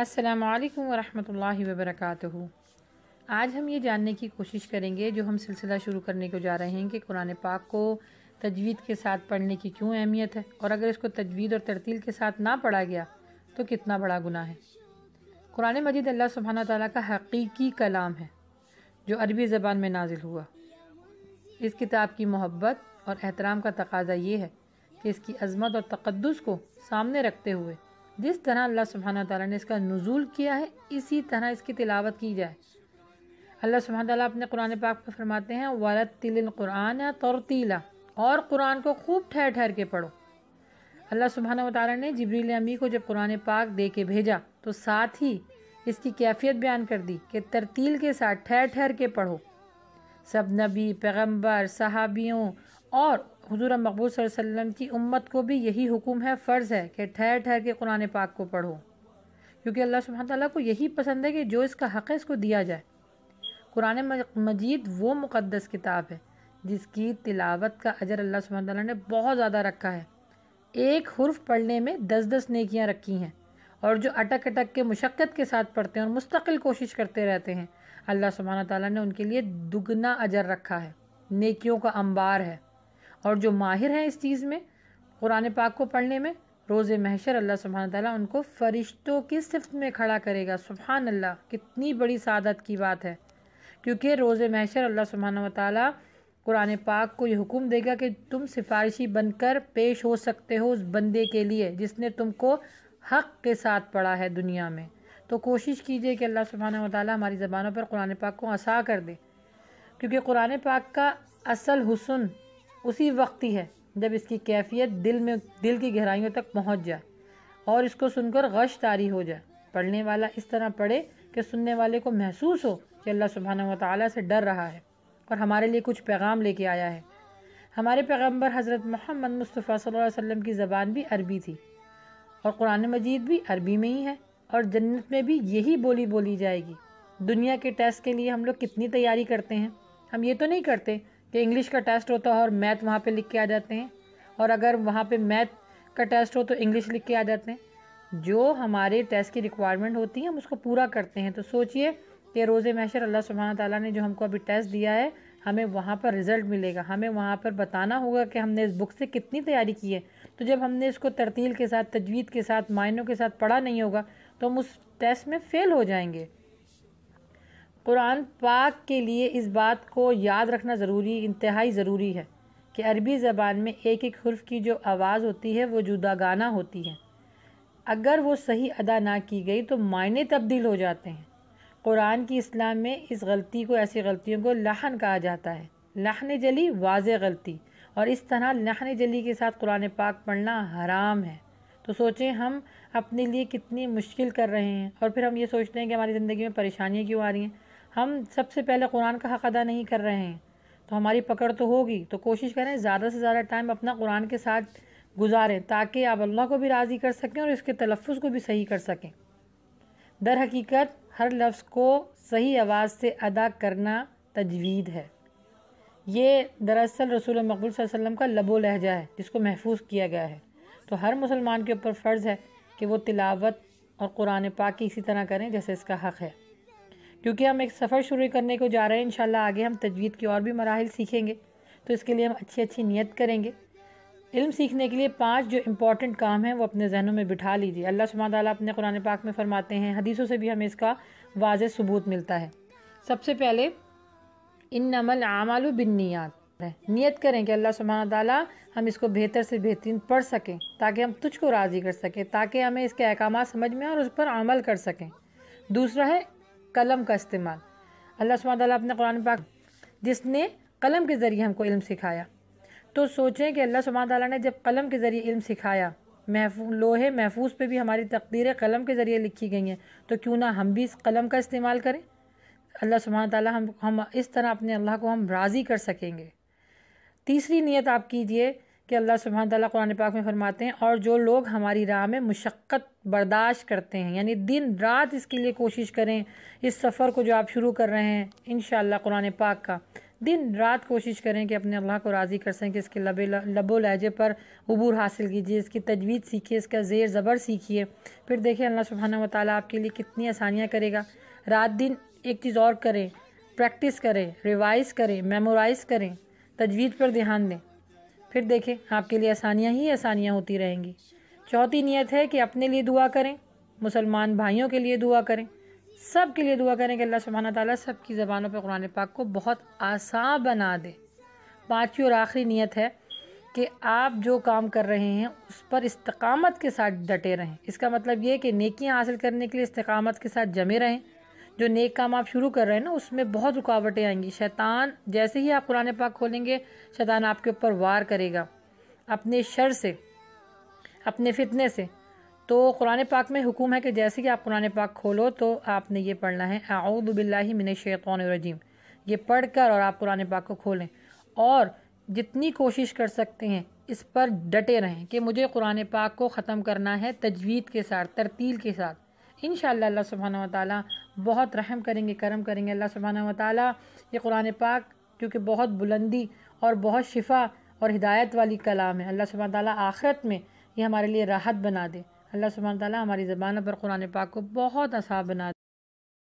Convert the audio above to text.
अस्सलाम वालेकुम वरहमतुल्लाहि आज हम ये जानने की कोशिश करेंगे जो हम सिलसिला शुरू करने को जा रहे हैं कि कुरान पाक को तजवीद के साथ पढ़ने की क्यों अहमियत है और अगर इसको तजवीद और तरतील के साथ ना पढ़ा गया तो कितना बड़ा गुना है कुरान मजीद अल्लाह सुबहाना ताली का हकीकी कलाम है जो अरबी ज़बान में नाजिल हुआ इस किताब की मोहब्बत और एहतराम का तकाजा ये है कि इसकी अजमत और तकदस को सामने रखते हुए जिस तरह अल्लाह सुबहाना तौला ने इसका नज़ूल किया है इसी तरह इसकी तिलावत की जाए अल्लाह सुबहान तला अपने कुरान पाक पर फरमाते हैं वरत तिल कुरान तरतीला और कुरान को खूब ठहर ठहर के पढ़ो अल्लाह सुबहाना वाली ने जबरील अमी को जब कुरान पाक दे के भेजा तो साथ ही इसकी कैफियत बयान कर दी कि तरतील के साथ ठहर ठहर के पढ़ो सब नबी पैगम्बर सहाबियों और हजूर मकबूल वसम की उम्मत को भी यही हुक्म है फ़र्ज़ है कि ठहर ठहर के कुरान पाक को पढ़ो क्योंकि अल्लाह सुबह ताली को यही पसंद है कि जो इसका हक़ है इसको दिया जाए कुरान मजीद वो मुक़दस किताब है जिसकी तिलावत का अजर अल्लाह सुबह ताली ने बहुत ज़्यादा रखा है एक हर्फ पढ़ने में दस दस नेकियाँ रखी हैं और जो अटक अटक के मुशक्क़त के साथ पढ़ते हैं और मुस्तकिल कोशिश करते रहते हैं अल्लाह सुबह ताली ने उनके लिए दुगना अजर रखा है नेकियों का अंबार है और जो माहिर हैं इस चीज़ में कुरान पाक को पढ़ने में रोज़ महशर अल्लाह सुबहान ताली उनको फ़रिश्तों की सिफत में खड़ा करेगा सुबहान अल्लाह कितनी बड़ी सादत की बात है क्योंकि रोज़ महशर अल्लाह सुबहान ताली कुरान पाक को ये हुक्म देगा कि तुम सिफारिशी बनकर पेश हो सकते हो उस बंदे के लिए जिसने तुमको हक़ के साथ पढ़ा है दुनिया में तो कोशिश कीजिए कि अल्लाह सुबहाना ताली हमारी ज़बानों पर कुरान पाक को आसा कर दे क्योंकि कुरान पाक का असल हुसन उसी वक्त ही है जब इसकी कैफियत दिल में दिल की गहराइयों तक पहुंच जाए और इसको सुनकर गश तारी हो जाए पढ़ने वाला इस तरह पढ़े कि सुनने वाले को महसूस हो कि अल्लाह सुबहाना ताली से डर रहा है और हमारे लिए कुछ पैगाम लेके आया है हमारे पैगंबर हज़रत मोहम्मद मुस्तफ़ा सल वसम वसल्लम की ज़बान भी अरबी थी और कुरान मजीद भी अरबी में ही है और जन्नत में भी यही बोली बोली जाएगी दुनिया के टेस्ट के लिए हम लोग कितनी तैयारी करते हैं हम ये तो नहीं करते कि इंग्लिश का टेस्ट होता है और मैथ वहाँ पे लिख के आ जाते हैं और अगर वहाँ पे मैथ का टेस्ट हो तो इंग्लिश लिख के आ जाते हैं जो हमारे टेस्ट की रिक्वायरमेंट होती है हम उसको पूरा करते हैं तो सोचिए कि रोज़ मैशर अल्लाह सुबहाना ताला ने जो हमको अभी टेस्ट दिया है हमें वहाँ पर रिज़ल्ट मिलेगा हमें वहाँ पर बताना होगा कि हमने इस बुक से कितनी तैयारी की है तो जब हमने इसको तरतील के साथ तजवीद के साथ मायनों के साथ पढ़ा नहीं होगा तो हम उस टेस्ट में फ़ेल हो जाएंगे कुरान पाक के लिए इस बात को याद रखना ज़रूरी इंतहाई ज़रूरी है कि अरबी ज़बान में एक एक हर्फ की जो आवाज़ होती है वो जुदा गाना होती है अगर वो सही अदा ना की गई तो मायने तब्दील हो जाते हैं कुरान की इस्लाम में इस गलती को ऐसी गलतियों को लहन कहा जाता है लहन जली वाज गलती और इस तरह लहन जली के साथ कुरान पाक पढ़ना हराम है तो सोचें हम अपने लिए कितनी मुश्किल कर रहे हैं और फिर हम ये सोचते हैं कि हमारी ज़िंदगी में परेशानियाँ क्यों आ रही हैं हम सबसे पहले कुरान का हक अदा नहीं कर रहे हैं तो हमारी पकड़ तो होगी तो कोशिश करें ज़्यादा से ज़्यादा टाइम अपना कुरान के साथ गुजारें ताकि आप अल्लाह को भी राज़ी कर सकें और इसके तलफ़ को भी सही कर सकें दर हकीकत हर लफ्ज़ को सही आवाज़ से अदा करना तजवीद है ये दरअसल रसूल मकबूल वसम का लबो लहजा है जिसको महफूज किया गया है तो हर मुसलमान के ऊपर फ़र्ज़ है कि वो तिलावत और कुरान पाक की इसी तरह करें जैसे इसका हक़ है क्योंकि हम एक सफ़र शुरू करने को जा रहे हैं इन आगे हम तजवीद के और भी मराहल सीखेंगे तो इसके लिए हम अच्छी अच्छी नीयत करेंगे इल्म सीखने के लिए पांच जो इम्पॉर्टेंट काम हैं वो अपने जहनों में बिठा लीजिए अल्लाह सुबह ताली अपने कुरान पाक में फ़रमाते हैं हदीसों से भी हमें इसका वाज सबूत मिलता है सबसे पहले इन नमल आमालू बिन नियात है नियत करें कि अल्लाह सुबह ताला हम इसको बेहतर से बेहतरीन पढ़ सकें ताकि हम तुझको राज़ी कर सकें ताकि हमें इसके अहकाम समझ में और उस पर अमल कर सकें दूसरा है कलम का इस्तेमाल अल्लाह सुबह अपने कुरान पाक जिसने कलम के ज़रिए हमको इल्म सिखाया तो सोचें कि अल्लाह सुबह तला ने जब कलम के ज़रिए इल्म सिखाया महफू लोहे महफूज पे भी हमारी तकदीरें कलम के ज़रिए लिखी गई हैं तो क्यों ना हम भी इस कलम का इस्तेमाल करें अल्लाह सुबह ताली हम हम इस तरह अपने अल्लाह को हम राज़ी कर सकेंगे तीसरी नीयत आप कीजिए कि अल्लाह सुबहान ताली कुरान पाक में फरमाते हैं और जो लोग हमारी राह में मुशक्क़त बर्दाश्त करते हैं यानी दिन रात इसके लिए कोशिश करें इस सफ़र को जो आप शुरू कर रहे हैं इन कुरान पाक का दिन रात कोशिश करें कि अपने अल्लाह को राज़ी कर सकें कि इसके लबे लबो लहजे पर अबूर हासिल कीजिए इसकी तजवीज़ सीखिए इसका ज़ेर ज़बर सीखिए फिर देखें अल्लाह सुबहाना वाली आपके लिए कितनी आसानियाँ करेगा रात दिन एक चीज़ और करें प्रैक्टिस करें रिवाइज़ करें मेमोराइज़ करें तजवीज़ पर ध्यान दें फिर देखें आपके लिए आसानियाँ ही आसानियाँ होती रहेंगी चौथी नीयत है कि अपने लिए दुआ करें मुसलमान भाइयों के लिए दुआ करें सब के लिए दुआ करें कि अल्लाह सुबहाना ताली सब की ज़बानों पर कुरान पाक को बहुत आसान बना दे पाँचवीं और आखिरी नीयत है कि आप जो काम कर रहे हैं उस पर इस्तकामत के साथ डटे रहें इसका मतलब ये कि नेकियां हासिल करने के लिए इस्तकामत के साथ जमे रहें जो नेक काम आप शुरू कर रहे हैं ना उसमें बहुत रुकावटें आएंगी शैतान जैसे ही आप कुरान पाक खोलेंगे शैतान आपके ऊपर वार करेगा अपने शर से अपने फितने से तो कुरान पाक में हुक्म है कि जैसे ही आप कुरान पाक खोलो तो आपने ये पढ़ना है आउदबिल्लाही मिन शैतान रजीम ये पढ़ कर और आप कुरान पाक को खोलें और जितनी कोशिश कर सकते हैं इस पर डटे रहें कि मुझे कुरान पाक को ख़त्म करना है तजवीद के साथ तरतील के साथ इन अल्लाह सुबहाना वाली बहुत रहम करेंगे करम करेंगे अल्लाह सुबहाना वाली ये कुरान पाक क्योंकि बहुत बुलंदी और बहुत शिफा और हिदायत वाली कलाम है अल्लाह सुबहान ताली आखरत में ये हमारे लिए राहत बना दे अल्लाह सुबहान ताली हमारी ज़बान पर कुरान पाक को बहुत आसान बना दे